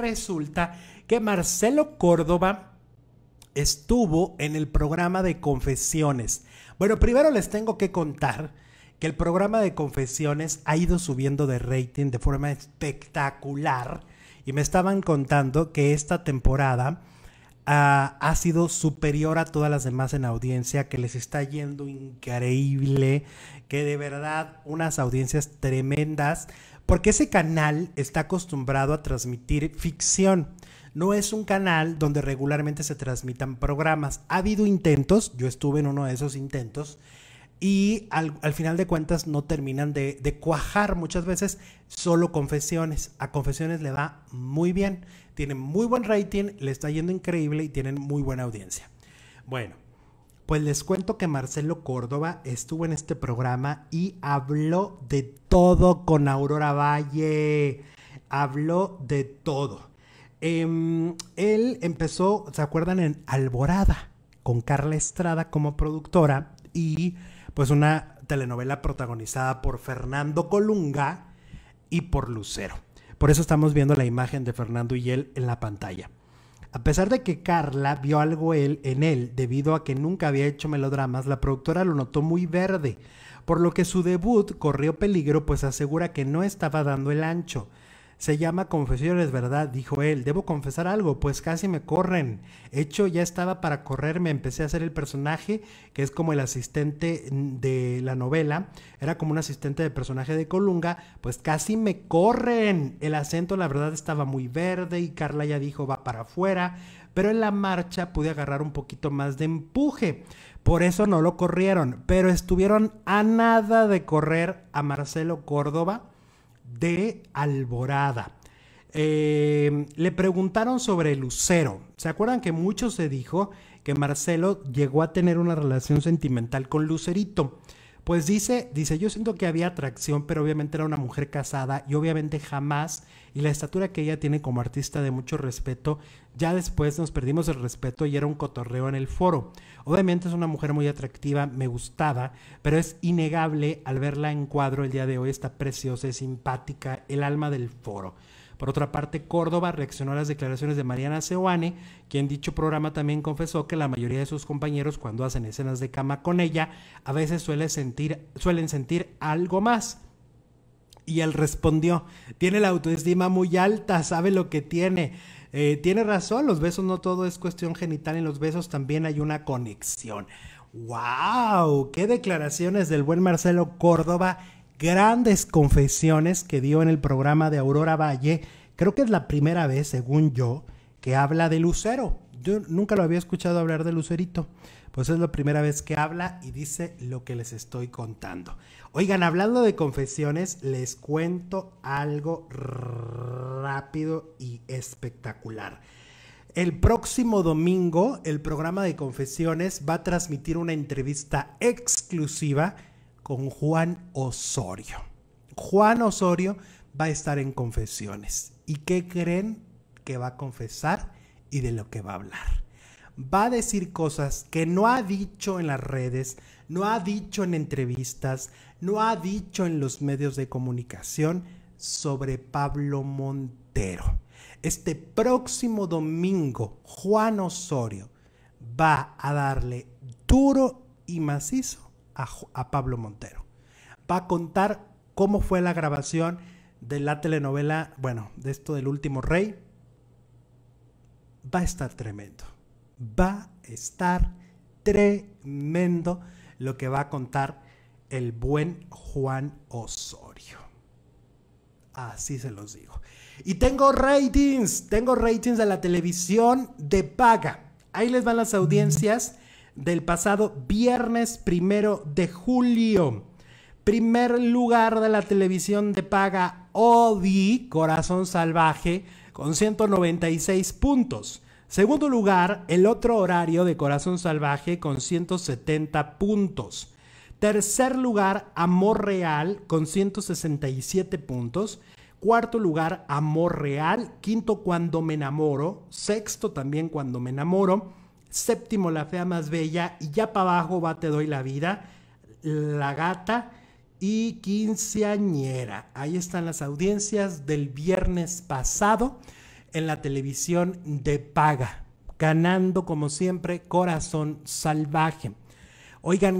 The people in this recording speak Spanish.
resulta que Marcelo Córdoba estuvo en el programa de confesiones. Bueno, primero les tengo que contar que el programa de confesiones ha ido subiendo de rating de forma espectacular y me estaban contando que esta temporada ah, ha sido superior a todas las demás en audiencia, que les está yendo increíble, que de verdad unas audiencias tremendas. Porque ese canal está acostumbrado a transmitir ficción. No es un canal donde regularmente se transmitan programas. Ha habido intentos, yo estuve en uno de esos intentos, y al, final de cuentas no terminan de, cuajar muchas veces solo confesiones. A confesiones le va muy bien, Tiene muy buen rating, le está yendo increíble y tienen muy buena audiencia. Bueno, pues les cuento que Marcelo Córdoba estuvo en este programa y habló de todo con Aurora Valle. Habló de todo. Em, él empezó, ¿se acuerdan? En Alborada, con Carla Estrada como productora y pues una telenovela protagonizada por Fernando Colunga y por Lucero. Por eso estamos viendo la imagen de Fernando y él en la pantalla. A pesar de que Carla vio algo él, en él debido a que nunca había hecho melodramas, la productora lo notó muy verde, por lo que su debut corrió peligro pues asegura que no estaba dando el ancho. Se llama Confesiones, ¿verdad? Dijo él. Debo confesar algo, pues casi me corren. Hecho, ya estaba para correrme. Empecé a hacer el personaje, que es como el asistente de la novela. Era como un asistente de personaje de Colunga. Pues casi me corren. El acento, la verdad, estaba muy verde y Carla ya dijo, va para afuera. Pero en la marcha pude agarrar un poquito más de empuje. Por eso no lo corrieron, pero estuvieron a nada de correr a Marcelo Córdoba de Alborada. Eh, le preguntaron sobre Lucero. ¿Se acuerdan que mucho se dijo que Marcelo llegó a tener una relación sentimental con Lucerito? Pues dice, dice, yo siento que había atracción, pero obviamente era una mujer casada y obviamente jamás, y la estatura que ella tiene como artista de mucho respeto, ya después nos perdimos el respeto y era un cotorreo en el foro. Obviamente es una mujer muy atractiva, me gustaba, pero es innegable al verla en cuadro el día de hoy, está preciosa, es simpática, el alma del foro. Por otra parte, Córdoba reaccionó a las declaraciones de Mariana Seoane, quien dicho programa también confesó que la mayoría de sus compañeros cuando hacen escenas de cama con ella, a veces suele sentir, suelen sentir algo más. Y él respondió, tiene la autoestima muy alta, sabe lo que tiene. Eh, tiene razón, los besos no todo es cuestión genital, en los besos también hay una conexión. ¡Wow! ¡Qué declaraciones del buen Marcelo Córdoba grandes confesiones que dio en el programa de Aurora Valle. Creo que es la primera vez, según yo, que habla de Lucero. Yo nunca lo había escuchado hablar de Lucerito. Pues es la primera vez que habla y dice lo que les estoy contando. Oigan, hablando de confesiones, les cuento algo rápido y espectacular. El próximo domingo, el programa de confesiones va a transmitir una entrevista exclusiva con Juan Osorio. Juan Osorio va a estar en confesiones. ¿Y qué creen que va a confesar y de lo que va a hablar? Va a decir cosas que no ha dicho en las redes, no ha dicho en entrevistas, no ha dicho en los medios de comunicación sobre Pablo Montero. Este próximo domingo, Juan Osorio va a darle duro y macizo a, Pablo Montero. Va a contar cómo fue la grabación de la telenovela, bueno, de esto del último rey. Va a estar tremendo. Va a estar tremendo lo que va a contar el buen Juan Osorio. Así se los digo. Y tengo ratings, tengo ratings de la televisión de paga. Ahí les van las audiencias del pasado viernes primero de julio. Primer lugar de la televisión de paga Odi, Corazón Salvaje, con 196 puntos. Segundo lugar, el otro horario de Corazón Salvaje con 170 puntos. Tercer lugar, Amor Real con 167 puntos. Cuarto lugar, Amor Real. Quinto, Cuando Me Enamoro. Sexto, también Cuando Me Enamoro séptimo La Fea Más Bella y ya para abajo va Te Doy la Vida, La Gata y Quinceañera. Ahí están las audiencias del viernes pasado en la televisión de paga, ganando como siempre corazón salvaje. Oigan,